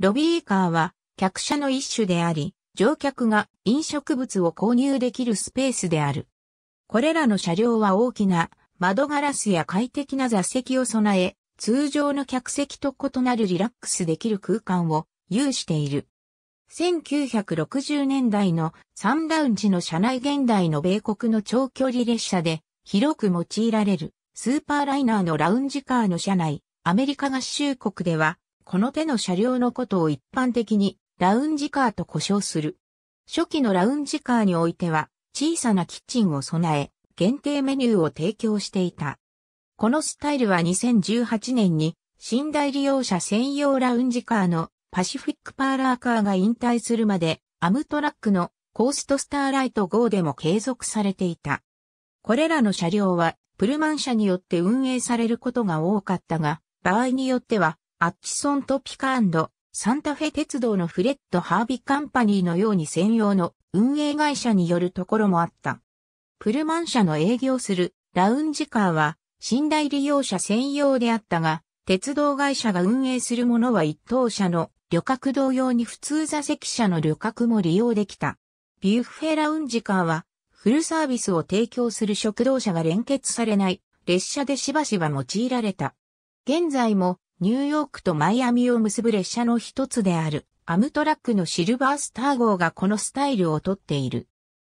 ロビーカーは客車の一種であり、乗客が飲食物を購入できるスペースである。これらの車両は大きな窓ガラスや快適な座席を備え、通常の客席と異なるリラックスできる空間を有している。1960年代のサンラウンジの車内現代の米国の長距離列車で広く用いられるスーパーライナーのラウンジカーの車内、アメリカ合衆国ではこの手の車両のことを一般的にラウンジカーと呼称する。初期のラウンジカーにおいては小さなキッチンを備え、限定メニューを提供していた。このスタイルは2018年に寝台利用者専用ラウンジカーのパシフィックパーラーカーが引退するまでアムトラックのコーストスターライト号でも継続されていた。これらの車両はプルマン社によって運営されることが多かったが、場合によってはアッチソントピカサンタフェ鉄道のフレッド・ハービーカンパニーのように専用の運営会社によるところもあった。プルマン社の営業するラウンジカーは寝台利用者専用であったが、鉄道会社が運営するものは一等車の旅客同様に普通座席車の旅客も利用できた。ビュッフェラウンジカーはフルサービスを提供する食堂車が連結されない列車でしばしば用いられた。現在もニューヨークとマイアミを結ぶ列車の一つである、アムトラックのシルバースター号がこのスタイルをとっている。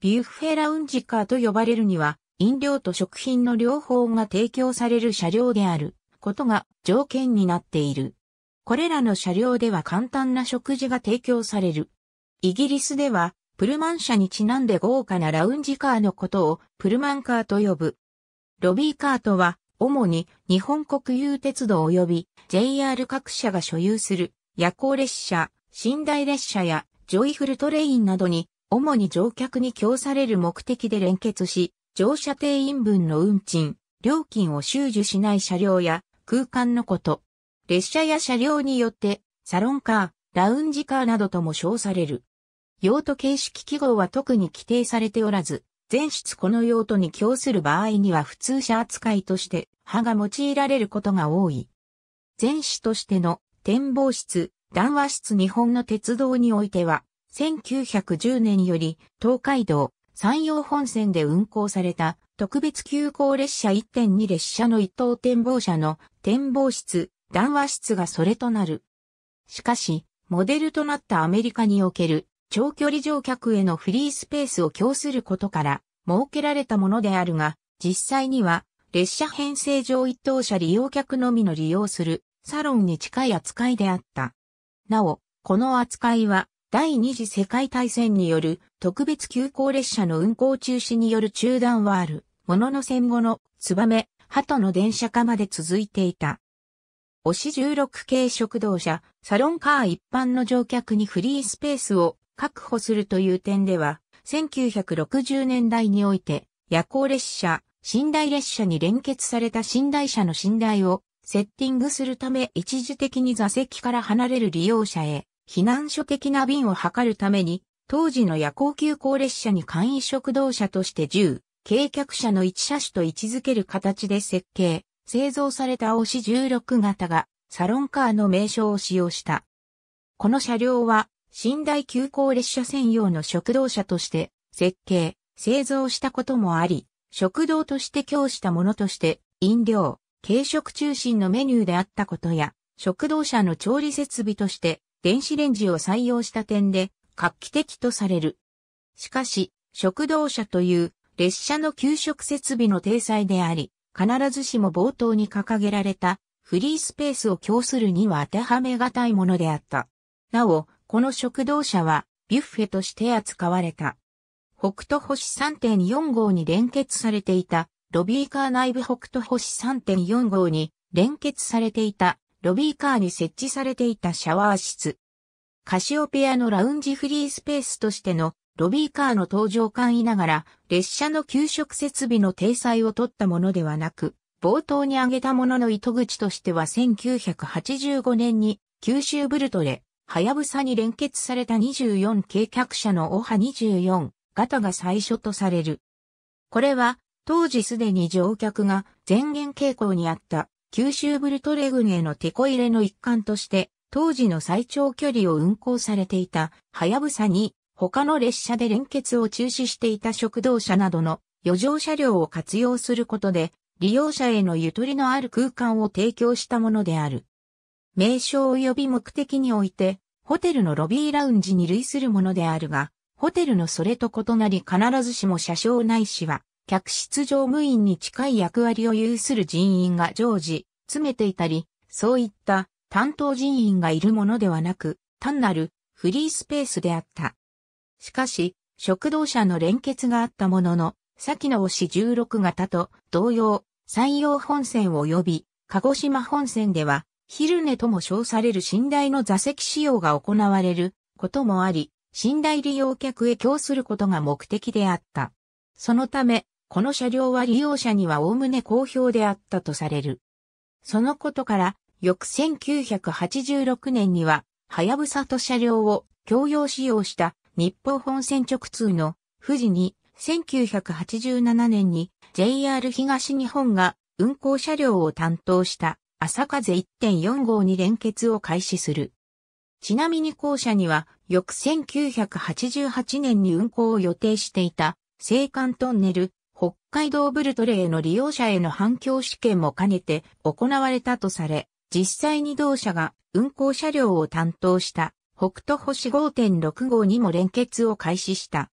ビュッフェラウンジカーと呼ばれるには、飲料と食品の両方が提供される車両であることが条件になっている。これらの車両では簡単な食事が提供される。イギリスでは、プルマン車にちなんで豪華なラウンジカーのことをプルマンカーと呼ぶ。ロビーカーとは主に日本国有鉄道及び JR 各社が所有する夜行列車、寝台列車やジョイフルトレインなどに主に乗客に供される目的で連結し、乗車定員分の運賃、料金を収受しない車両や空間のこと。列車や車両によってサロンカー、ラウンジカーなどとも称される。用途形式記号は特に規定されておらず、全室この用途に供する場合には普通車扱いとして歯が用いられることが多い。全市としての展望室、談話室日本の鉄道においては、1910年より東海道山陽本線で運行された特別急行列車1.2列車の一等展望車の展望室、談話室がそれとなる。しかし、モデルとなったアメリカにおける長距離乗客へのフリースペースを供することから設けられたものであるが、実際には列車編成上一等車利用客のみの利用するサロンに近い扱いであった。なお、この扱いは第二次世界大戦による特別急行列車の運行中止による中断はある、ものの戦後のツバメ、鳩の電車化まで続いていた。推し16系食堂車、サロンカー一般の乗客にフリースペースを確保するという点では、1960年代において、夜行列車、寝台列車に連結された寝台車の寝台をセッティングするため一時的に座席から離れる利用者へ避難所的な便を図るために当時の夜行急行列車に簡易食堂車として10、軽客車の1車種と位置づける形で設計、製造された推し16型がサロンカーの名称を使用した。この車両は寝台急行列車専用の食堂車として設計、製造したこともあり、食堂として供したものとして飲料、軽食中心のメニューであったことや、食堂車の調理設備として電子レンジを採用した点で画期的とされる。しかし、食堂車という列車の給食設備の体裁であり、必ずしも冒頭に掲げられたフリースペースを供するには当てはめがたいものであった。なお、この食堂車はビュッフェとして扱われた。北斗星3.4号に連結されていたロビーカー内部北斗星3.4号に連結されていたロビーカーに設置されていたシャワー室。カシオペアのラウンジフリースペースとしてのロビーカーの搭乗間いながら列車の給食設備の体裁を取ったものではなく、冒頭に挙げたものの糸口としては1985年に九州ブルトレはやぶさに連結された24計客車のオハ24型が最初とされる。これは、当時すでに乗客が前言傾向にあった九州ブルトレ軍へのテこ入れの一環として、当時の最長距離を運行されていたはやぶさに他の列車で連結を中止していた食堂車などの余剰車両を活用することで利用者へのゆとりのある空間を提供したものである。名称及び目的において、ホテルのロビーラウンジに類するものであるが、ホテルのそれと異なり必ずしも車掌ないしは、客室乗務員に近い役割を有する人員が常時、詰めていたり、そういった担当人員がいるものではなく、単なるフリースペースであった。しかし、食堂車の連結があったものの、先の押し16型と同様、山陽本線及び鹿児島本線では昼寝とも称される寝台の座席使用が行われることもあり、寝台利用客へ供することが目的であった。そのため、この車両は利用者にはおおむね好評であったとされる。そのことから、翌1986年には、はやぶさと車両を共用使用した日報本線直通の富士に、1987年に JR 東日本が運行車両を担当した朝風1.4号に連結を開始する。ちなみに校舎には、翌1988年に運行を予定していた、青函トンネル、北海道ブルトレへの利用者への反響試験も兼ねて行われたとされ、実際に同社が運行車両を担当した北斗星5.6号にも連結を開始した。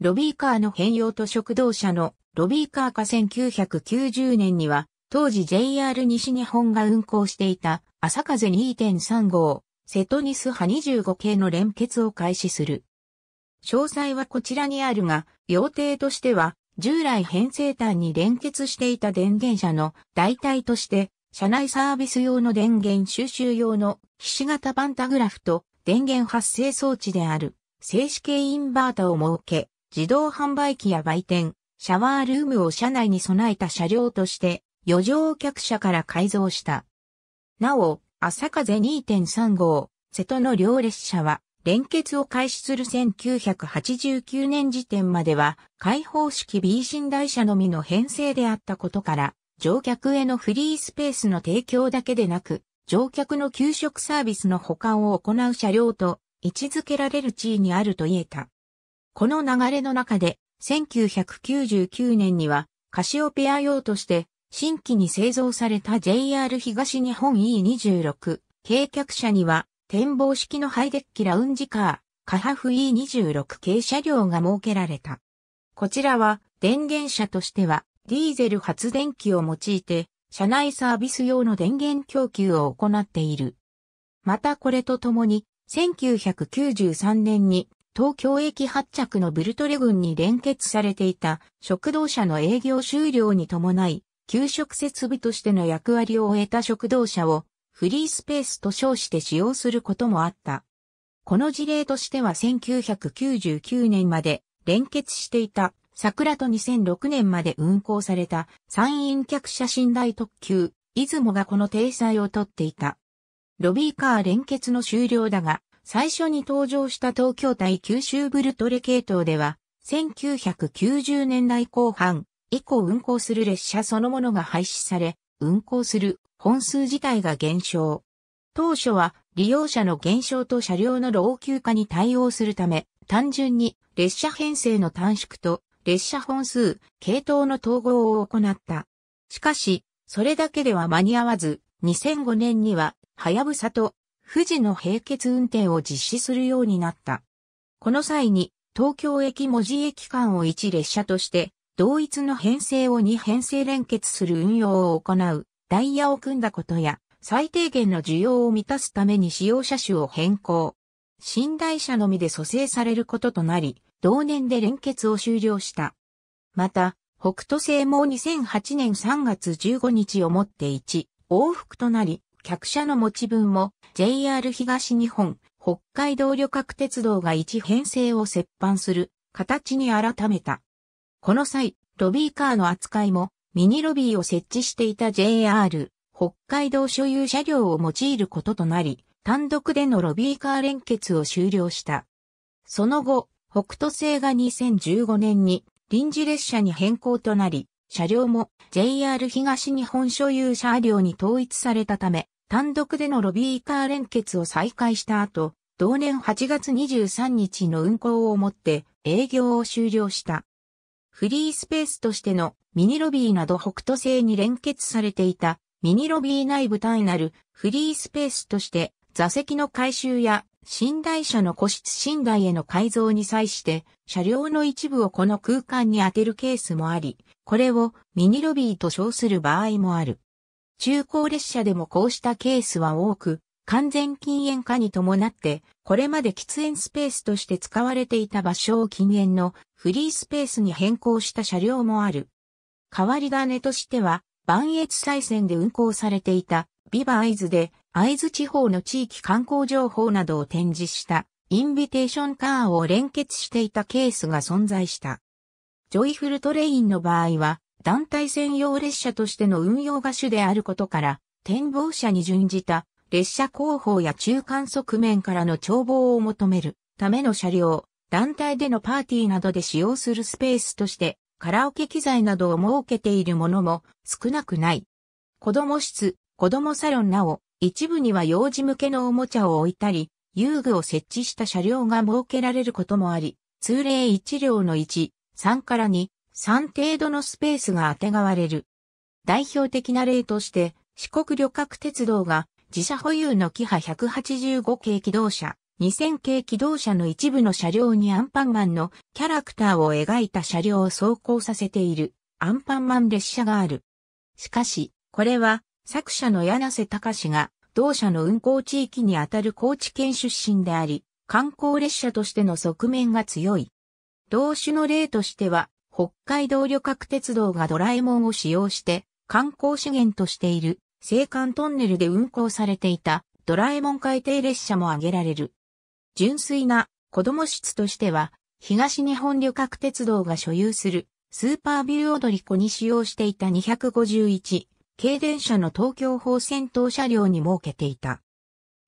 ロビーカーの変容と食堂車のロビーカー化1990年には当時 JR 西日本が運行していた朝風2.3号、瀬戸ニス波25系の連結を開始する。詳細はこちらにあるが、要定としては、従来編成端に連結していた電源車の代替として、車内サービス用の電源収集用の菱形パンタグラフと電源発生装置である静止系インバータを設け、自動販売機や売店、シャワールームを車内に備えた車両として余剰客車から改造した。なお、朝風2.3号、瀬戸の両列車は、連結を開始する1989年時点までは、開放式 B 寝台車のみの編成であったことから、乗客へのフリースペースの提供だけでなく、乗客の給食サービスの保管を行う車両と位置づけられる地位にあると言えた。この流れの中で、1999年には、カシオペア用として、新規に製造された JR 東日本 E26、軽客車には展望式のハイデッキラウンジカー、カハフ E26 軽車両が設けられた。こちらは電源車としてはディーゼル発電機を用いて車内サービス用の電源供給を行っている。またこれとともに1993年に東京駅発着のブルトレ群に連結されていた食堂車の営業終了に伴い給食設備としての役割を終えた食堂車をフリースペースと称して使用することもあった。この事例としては1999年まで連結していた桜と2006年まで運行された山陰客車寝台特急、出雲がこの体裁をとっていた。ロビーカー連結の終了だが、最初に登場した東京対九州ブルトレ系統では、1990年代後半、以降運行する列車そのものが廃止され、運行する本数自体が減少。当初は利用者の減少と車両の老朽化に対応するため、単純に列車編成の短縮と列車本数、系統の統合を行った。しかし、それだけでは間に合わず、2005年には、はやぶさと富士の並結運転を実施するようになった。この際に、東京駅文字駅間を1列車として、同一の編成を2編成連結する運用を行う、ダイヤを組んだことや、最低限の需要を満たすために使用車種を変更。寝台車のみで蘇生されることとなり、同年で連結を終了した。また、北斗星も2008年3月15日をもって1、往復となり、客車の持ち分も JR 東日本、北海道旅客鉄道が1編成を折半する形に改めた。この際、ロビーカーの扱いもミニロビーを設置していた JR 北海道所有車両を用いることとなり、単独でのロビーカー連結を終了した。その後、北斗星が2015年に臨時列車に変更となり、車両も JR 東日本所有車両に統一されたため、単独でのロビーカー連結を再開した後、同年8月23日の運行をもって営業を終了した。フリースペースとしてのミニロビーなど北斗星に連結されていたミニロビー内部単なるフリースペースとして座席の改修や寝台車の個室寝台への改造に際して車両の一部をこの空間に当てるケースもあり、これをミニロビーと称する場合もある。中高列車でもこうしたケースは多く、完全禁煙化に伴ってこれまで喫煙スペースとして使われていた場所を禁煙のフリースペースに変更した車両もある。変わり種としては、万越西線で運行されていたビバアイズでアイズ地方の地域観光情報などを展示したインビテーションカーを連結していたケースが存在した。ジョイフルトレインの場合は団体専用列車としての運用が主であることから展望車に準じた列車後方や中間側面からの眺望を求めるための車両、団体でのパーティーなどで使用するスペースとして、カラオケ機材などを設けているものも少なくない。子供室、子供サロンなお、一部には幼児向けのおもちゃを置いたり、遊具を設置した車両が設けられることもあり、通例1両の1、3から2、3程度のスペースがあてがわれる。代表的な例として、四国旅客鉄道が自社保有のキハ185系機動車、2000系機動車の一部の車両にアンパンマンのキャラクターを描いた車両を走行させているアンパンマン列車がある。しかし、これは作者の柳瀬隆が同社の運行地域にあたる高知県出身であり、観光列車としての側面が強い。同種の例としては、北海道旅客鉄道がドラえもんを使用して観光資源としている青函トンネルで運行されていたドラえもん海底列車も挙げられる。純粋な子供室としては、東日本旅客鉄道が所有するスーパービルオドリコに使用していた251軽電車の東京方戦闘車両に設けていた。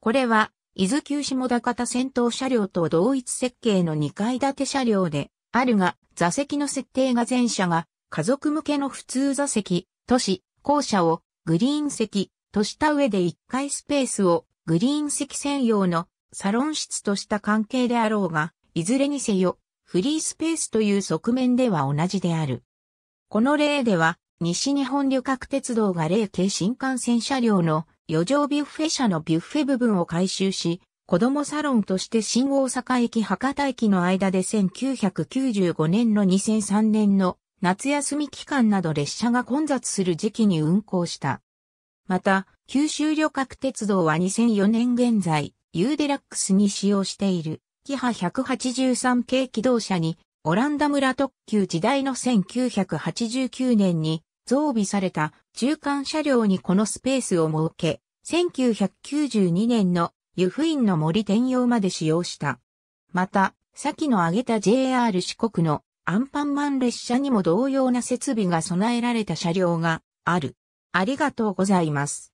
これは、伊豆急下田型戦闘車両と同一設計の2階建て車両で、あるが、座席の設定が前者が、家族向けの普通座席、都市、校舎をグリーン席とした上で1階スペースをグリーン席専用のサロン室とした関係であろうが、いずれにせよ、フリースペースという側面では同じである。この例では、西日本旅客鉄道が例系新幹線車両の余剰ビュッフェ車のビュッフェ部分を回収し、子供サロンとして新大阪駅博多駅の間で1995年の2003年の夏休み期間など列車が混雑する時期に運行した。また、九州旅客鉄道は2004年現在、U デラックスに使用している、キハ183系機動車に、オランダ村特急時代の1989年に増備された中間車両にこのスペースを設け、1992年の湯布院の森転用まで使用した。また、先の挙げた JR 四国のアンパンマン列車にも同様な設備が備えられた車両がある。ありがとうございます。